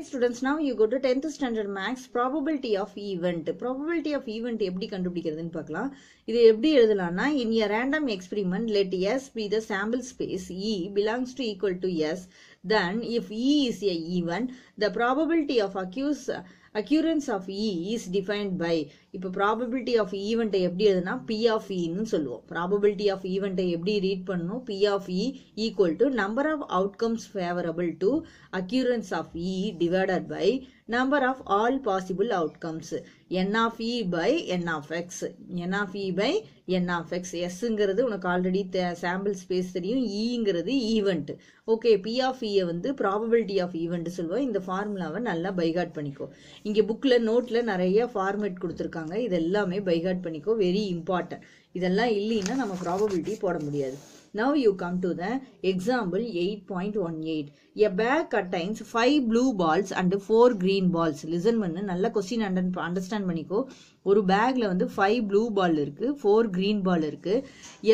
hi students now you go to tenth standard maths probability of event probability of event எப்படி கண்டுபிடிக்கிறதுன்னு பார்க்கலாம் இது எப்படி எழுதலாம்னா in a random experiment let S be the sample space E belongs to equal to S then if E is a event the probability of occurs occurrence of E is defined by இப்போ probability of ஈவெண்ட்டை எப்படி எதுனா P of இன்னு e சொல்லுவோம் probability of ஈவெண்ட்டை எப்படி read பண்ணணும் B of E equal to number of outcomes favourable to occurrence of E divided by number of all possible outcomes n of E by n of X n of E by n of X எஸ்ங்கிறது உனக்கு already sample space தெரியும் இங்கிறது event okay P of E வந்து probability of event சொல்லுவோம் இந்த ஃபார்முலாவை நல்லா boycott பண்ணிக்கோ இங்கே புக்கில் நோட்டில் நிறைய ஃபார்மேட் கொடுத்துருக்காங்க இது எல்லாமே பைகாட் பண்ணிக்கோ வெரி இம்பார்ட்டன்ட் இதெல்லாம் இல்லைன்னா நம்ம ப்ராபபிலிட்டி போட முடியாது now you come to the example eight point one eight a bag contains five blue balls and four green balls listen பண்ணு நல்ல கொஸ்டின் அண்டர் அண்டர்ஸ்டாண்ட் பண்ணிக்கோ ஒரு பேக்கில் வந்து ஃபைவ் ப்ளூ பால் இருக்குது ஃபோர் க்ரீன் பால் இருக்குது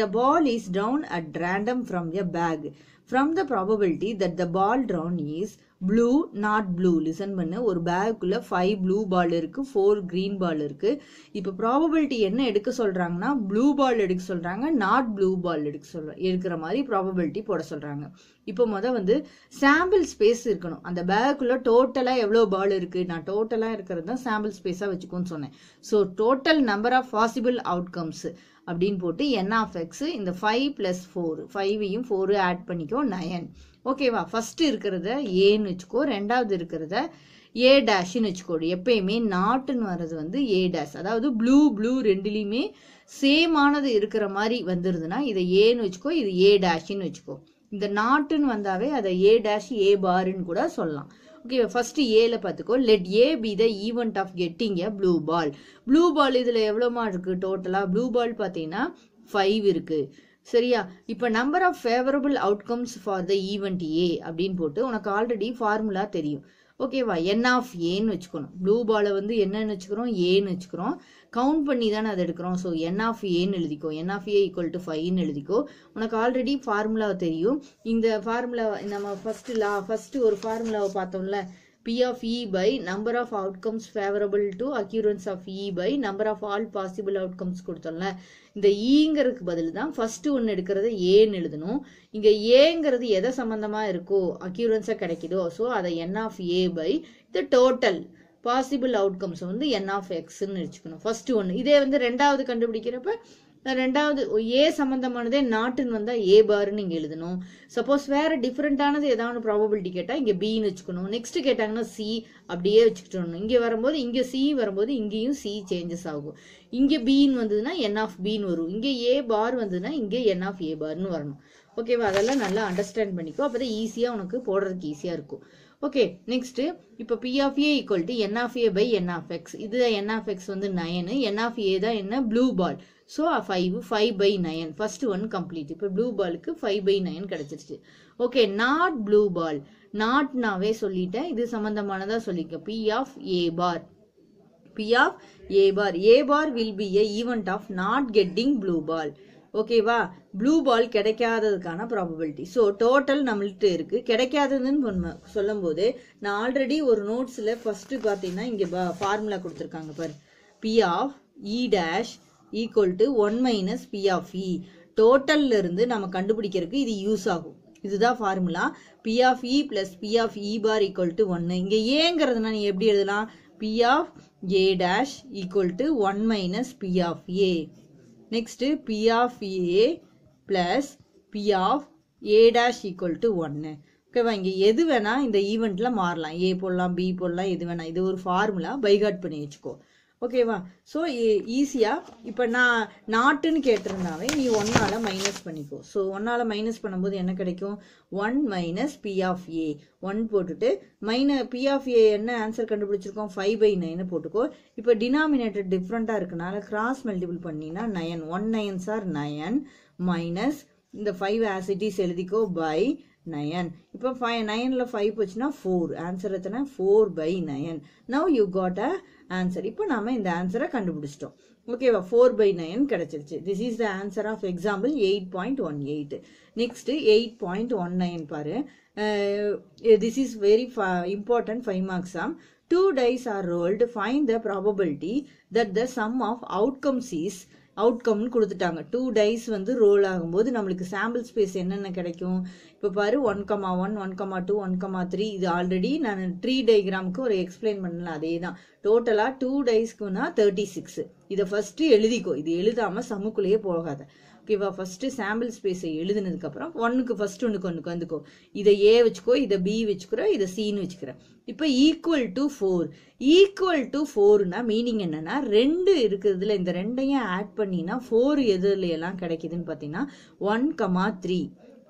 a ball is drawn at random from a bag from the probability that the ball drawn is blue not blue listen பண்ணு ஒரு பேக்குள்ளே ஃபைவ் ப்ளூ பால் இருக்குது four green பால் இருக்குது இப்போ ப்ராபபிலிட்டி என்ன எடுக்க சொல்கிறாங்கன்னா ப்ளூ பால் எடுக்க சொல்கிறாங்க நாட் ப்ளூ பால் எடுக்க சொல்ற எடுக்கிற மாதிரி ப்ராபபிலிட்டி போட சொல்கிறாங்க இப்போ மொதல் வந்து சாம்பிள் ஸ்பேஸ் இருக்கணும் அந்த பேக்குள்ளே டோட்டலாக எவ்வளோ பால் இருக்குது நான் டோட்டலாக இருக்கிறது தான் சாம்பிள் ஸ்பேஸாக வச்சுக்கோன்னு சொன்னேன் so total number of possible outcomes அப்படின்னு போட்டு என் ஆஃப் எக்ஸ் இந்த ஃபைவ் ப்ளஸ் ஃபோர் ஃபைவையும் ஃபோரு ஆட் பண்ணிக்கோ நயன் ஓகேவா ஃபஸ்ட்டு இருக்கிறத ஏன்னு வச்சுக்கோ ரெண்டாவது இருக்கிறத ஏ டேஷ்னு வச்சுக்கோ எப்பயுமே நாட்டுன்னு வர்றது வந்து ஏ டேஷ் அதாவது ப்ளூ ப்ளூ ரெண்டுலேயுமே சேமானது இருக்கிற மாதிரி வந்துருதுன்னா இதை ஏன்னு வச்சுக்கோ இது ஏ டேஷ்னு வச்சுக்கோ இந்த நாட்டுன்னு வந்தாவே அதை ஏ டேஷ் ஏ பாருன்னு கூட சொல்லலாம் ஓகே ஃபர்ஸ்ட் ஏல பார்த்துக்கோ let A be the event of getting a blue ball blue ball இதில் எவ்வளோமா இருக்குது டோட்டலாக ப்ளூ பால் பார்த்தீங்கன்னா ஃபைவ் இருக்கு சரியா இப்போ number of favourable outcomes for the event A அப்படின்னு போட்டு உனக்கு ஆல்ரெடி ஃபார்முலா தெரியும் ஓகேவா என் ஆஃப் ஏன்னு வச்சுக்கணும் ப்ளூ பாலை வந்து என்னன்னு வச்சுக்கிறோம் ஏன்னு வச்சுக்கிறோம் கவுண்ட் பண்ணி தானே அதை எடுக்கிறோம் ஸோ என் ஆஃப் ஏன்னு எழுதிக்கோ n of A equal to ஃபைவ்னு எழுதிக்கோ உனக்கு ஆல்ரெடி ஃபார்முலா தெரியும் இந்த ஃபார்முலா நம்ம ஃபஸ்ட்டு லா ஃபஸ்ட்டு ஒரு ஃபார்முலாவை பார்த்தோம்ல P of E by number of outcomes favorable to occurrence of E by number of all possible outcomes கொடுத்தோம்ல இந்த ஈங்கிறதுக்கு பதில் first one எடுக்கிறது A ஏன்னு இங்க இங்கே ஏங்கிறது எதை சம்மந்தமாக இருக்கோ அக்யூரன்ஸாக கிடைக்குதோ ஸோ அதை n of A by the total possible outcomes வந்து N of X வச்சுக்கணும் first one இதே வந்து ரெண்டாவது கண்டுபிடிக்கிறப்ப ரெண்டாவது ஏ சம்மந்தமானதே நாட்டுன்னு வந்தால் ஏ பார்னு இங்கே எழுதணும் சப்போஸ் வேறு டிஃப்ரெண்ட்டானது ஏதாவது ப்ராபபிலிட்டி கேட்டால் இங்கே பின்னு வச்சுக்கணும் நெக்ஸ்ட்டு கேட்டாங்கன்னா சி அப்படியே வச்சுக்கிட்டு இங்கே வரும்போது இங்கே சி வரும்போது இங்கேயும் சி சேஞ்சஸ் ஆகும் இங்கே பின்னு வந்ததுன்னா என் ஆஃப் பின்னு வரும் இங்கே ஏ பார் வந்ததுன்னா இங்கே என் ஆஃப் ஏ பார்னு வரணும் ஓகேவா அதெல்லாம் நல்லா அண்டர்ஸ்டாண்ட் பண்ணிக்கோ அப்போ தான் ஈஸியாக உனக்கு போடுறதுக்கு ஈஸியாக இருக்கும் ஓகே நெக்ஸ்ட் இப்போ P of A equal to n of A by n of X இது என் ஆஃப் எக்ஸ் வந்து நயனு என் ஆஃப் ஏ தான் என்ன blue ball so five five by nine first one complete இப்போ blue பாலுக்கு five by nine கிடச்சிருச்சு okay not blue ball நாட்னாவே சொல்லிட்டேன் இது சம்மந்தமானதாக சொல்லிக்க P of A bar P of A bar A bar will be a event of not getting blue ball ஓகேவா blue ball கிடைக்காததுக்கான ப்ராபபிலிட்டி ஸோ டோட்டல் நம்மள்ட்ட இருக்குது கிடைக்காததுன்னு சொல்லும் போது நான் ஆல்ரெடி ஒரு நோட்ஸில் ஃபஸ்ட்டு பார்த்தீங்கன்னா இங்கே ஃபார்முலா கொடுத்துருக்காங்க bar P of E e dash equal to one minus P of E டோட்டல்ல இருந்து நம்ம கண்டுபிடிக்கிறதுக்கு இது யூஸ் ஆகும் இதுதான் formula P of E plus P of E bar equal to ஒன்று இங்கே ஏங்கிறதுனா நீ எப்படி எழுதலாம் P of A dash equal to one minus P of A next P of A plus P of A dash equal to ஒன்று ஓகேவா இங்கே எது வேணால் இந்த ஈவெண்ட்டில் மாறலாம் ஏ போடலாம் பி போடலாம் எது வேணால் இது ஒரு ஃபார்முலா பைகாட் பண்ணி வச்சுக்கோ ஓகேவா ஸோ ஈஸியாக இப்போ நான் நாட்டுன்னு கேட்டிருந்தாவே நீ ஒன்னால் மைனஸ் பண்ணிக்கோ ஸோ ஒன்னால் மைனஸ் பண்ணும்போது என்ன கிடைக்கும் one minus P of A one போட்டுட்டு மைன பி ஆஃப் ஏ என்ன ஆன்சர் கண்டுபிடிச்சிருக்கோம் ஃபைவ் பை நைன் போட்டுக்கோ இப்போ டினாமினேட்டர் டிஃப்ரெண்ட்டாக இருக்கனால கிராஸ் மல்டிபிள் பண்ணினா nine one nines or nine minus இந்த ஃபைவ் ஆசிட்டிஸ் எழுதிக்கோ பை நயன் இப்போ ஃபைவ் நயனில் ஃபைவ் போச்சுன்னா ஃபோர் ஆன்சர் எத்தனை four by nine now you got a answer இப்போ நாம் இந்த ஆன்சரை கண்டுபிடிச்சிட்டோம் ஓகேவா ஃபோர் பை நைன் கிடச்சிருச்சு this is the answer of example eight point one eight next eight point one nine பாரு this is very important five marks some two dies R rolled find the probability that the sum of outcomes is அவுட்கம்னு கொடுத்துட்டாங்க two dies வந்து role ஆகும்போது நம்மளுக்கு sample space என்னென்ன கிடைக்கும் இப்போ பாரு one comma one one comma two one comma three இது ஆல்ரெடி நான் ட்ரீ டைகிராமுக்கு ஒரு எக்ஸ்பிளைன் பண்ணல அதே தான் டோட்டலாக டூ டைஸ்க்குன்னா தேர்ட்டி சிக்ஸ் இதை ஃபஸ்ட்டு எழுதிக்கோ இது எழுதாமல் சமுக்குள்ளேயே போகாத ஓகேவா ஃபஸ்ட்டு சாம்பிள் ஸ்பேஸை எழுதுனதுக்கப்புறம் ஒன்றுக்கு ஃபஸ்ட் ஒன்றுக்கு ஒன்றுக்கு வந்துக்கோ இதை ஏ வச்சுக்கோ இதை பி வச்சுக்கிறோம் இதை சின்னு வச்சுக்கிறேன் இப்போ equal to four equal to ஃபோர்னா மீனிங் என்னன்னா ரெண்டு இருக்கிறதுல இந்த ரெண்டையும் ஆட் பண்ணினா ஃபோர் எதுலையெல்லாம் கிடைக்குதுன்னு பார்த்தீங்கன்னா one comma three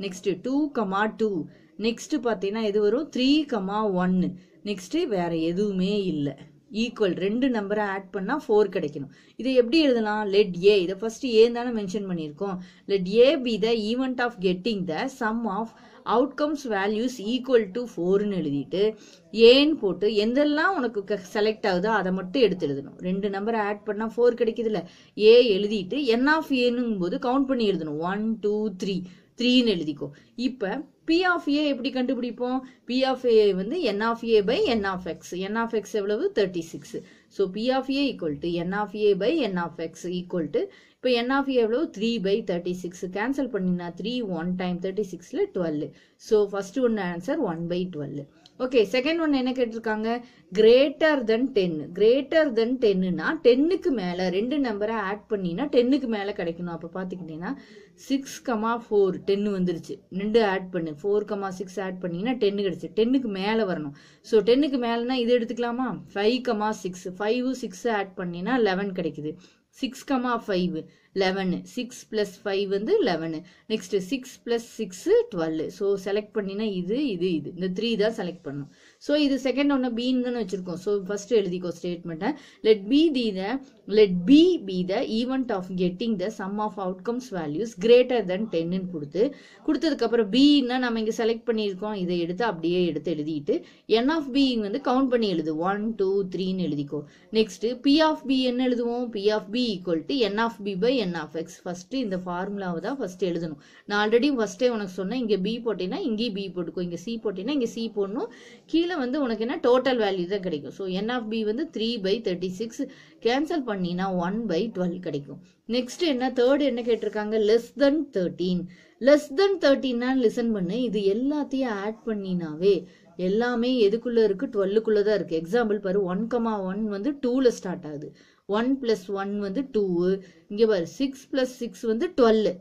next two comma two next பார்த்தீங்கன்னா எது வரும் த்ரீ கமா ஒன்னு நெக்ஸ்ட்டு வேறு எதுவுமே இல்லை ஈக்குவல் ரெண்டு நம்பரை ஆட் பண்ணால் ஃபோர் கிடைக்கணும் இதை எப்படி எழுதலாம் லெட் ஏ இதை ஃபஸ்ட்டு ஏன் தானே மென்ஷன் பண்ணியிருக்கோம் let A be the event of getting the sum of outcomes values equal to ஃபோர்னு எழுதிட்டு ஏன்னு போட்டு எந்தெல்லாம் உனக்கு செலக்ட் ஆகுதோ அதை மட்டும் எடுத்து எழுதணும் ரெண்டு நம்பரை ஆட் பண்ணால் ஃபோர் கிடைக்குதுல்ல ஏ எழுதிட்டு என் ஆஃப் ஏனுங்கும் போது கவுண்ட் பண்ணி எழுதணும் ஒன் டூ த்ரீ த்ரீன்னு எழுதிக்கோ இப்போ பி ஆஃப் ஏ எப்படி கண்டுபிடிப்போம் பி ஆஃப் ஏ வந்து n of A by n of X n of X எவ்வளவு thirty six so P of A equal to n of A by n of X equal to இப்போ n of A எவ்வளோ three by thirty six cancel பண்ணினா three one time தேர்ட்டி சிக்ஸில் twelve so first ஒன்று answer one by twelve okay second one என்ன கேட்டிருக்காங்க greater than ten greater than டென்னுனா டென்னுக்கு மேலே ரெண்டு நம்பரை ஆட் பண்ணினா டென்னுக்கு மேலே கிடைக்கணும் அப்போ பார்த்துக்கிட்டிங்கன்னா சிக்ஸ் கமா ஃபோர் டென்னு வந்துருச்சு ரெண்டு ஆட் பண்ணு ஃபோர் கமா சிக்ஸ் ஆட் பண்ணிங்கன்னா டென்னு கிடைச்சி டென்னுக்கு மேலே வரணும் ஸோ டென்னுக்கு மேலேனா இது எடுத்துக்கலாமா five comma six five six add பண்ணினா லெவன் கிடைக்குது six comma five eleven six plus five வந்து eleven next six plus six twelve so select பண்ணினா இது இது இது இந்த த்ரீ தான் செலக்ட் பண்ணும் ஸோ இது செகண்ட் ஒன்று பீன்னு வச்சுருக்கோம் ஸோ ஃபஸ்ட்டு எழுதிக்கோ ஸ்டேட்மெண்ட்டை let be the the let be B the event of getting the sum of outcomes values greater than ten கொடுத்து கொடுத்ததுக்கப்புறம் பின்னா நம்ம இங்கே செலக்ட் பண்ணியிருக்கோம் இதை எடுத்து அப்படியே எடுத்து எழுதிட்டு என் ஆஃப் பி வந்து கவுண்ட் பண்ணி எழுது ஒன் டூ த்ரீன்னு எழுதிக்கோ நெக்ஸ்ட்டு பி ஆஃப் பி என்ன எழுதுவோம் P of B equal to n of B by n of x first இந்த ஃபார்முலாவை தான் ஃபஸ்ட்டு எழுதணும் நான் ஆல்ரெடி ஃபஸ்ட்டே உனக்கு சொன்னேன் இங்கே பி போட்டினா இங்கேயும் பி போட்டுக்கு இங்கே சி போட்டினா இங்கே சி போடணும் கீழே வந்து உனக்கு என்ன டோட்டல் வேல்யூ தான் கிடைக்கும் ஸோ என் ஆஃப் பி வந்து three by thirty six cancel பண்ணினா ஒன் பை டுவெல் கிடைக்கும் next என்ன third என்ன கேட்டிருக்காங்க less than thirteen less than தேர்ட்டின்னா லிசன் பண்ணு இது எல்லாத்தையும் ஆட் பண்ணினாவே எல்லாமே எதுக்குள்ளே இருக்குது 12 தான் இருக்குது எக்ஸாம்பிள் பரு ஒன் ஒன் வந்து டூவில் ஸ்டார்ட் ஆகுது ஒன் ப்ளஸ் ஒன் வந்து டூ இங்கே பாரு சிக்ஸ் ப்ளஸ் சிக்ஸ் வந்து டுவெல்லு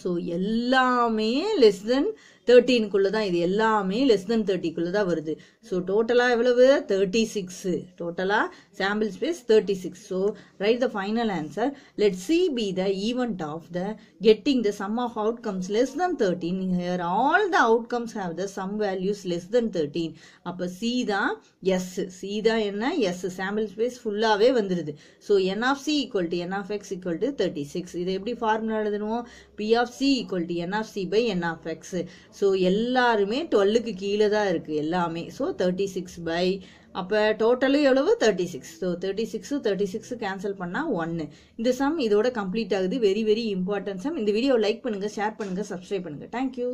ஸோ எல்லாமே லெஸ் தென் தேர்ட்டீனுக்குள்ளே தான் இது எல்லாமே லெஸ் தென் தேர்ட்டிக்குள்ளே தான் வருது ஸோ டோட்டலாக எவ்வளவு தேர்ட்டி சிக்ஸு டோட்டலாக sample space thirty six so right the final answer let C be the event of the getting the sum of outcomes less than thirteen here all the outcomes have the sum values less than thirteen அப்போ C தான் S C தான் என்ன S sample space ஃபுல்லாகவே வந்துடுது so n of C equal to n of X equal to thirty six இதை எப்படி formula எழுதணும் P of C equal to n of C by n of X so எல்லாருமே டுவெல்லுக்கு கீழே தான் இருக்குது எல்லாமே ஸோ தேர்ட்டி சிக்ஸ் பை அப்போ டோட்டலும் எவ்வளவு thirty six so thirty six thirty six cancel பண்ணால் ஒன்று இந்த சம் இதோட கம்ப்ளீட் ஆகுது வெரி வெரி இம்பார்ட்டன்ட் சம் இந்த வீடியோ லைக் பண்ணுங்கள் ஷேர் பண்ணுங்கள் சப்ஸ்கிரைப் பண்ணுங்கள் தேங்க்யூ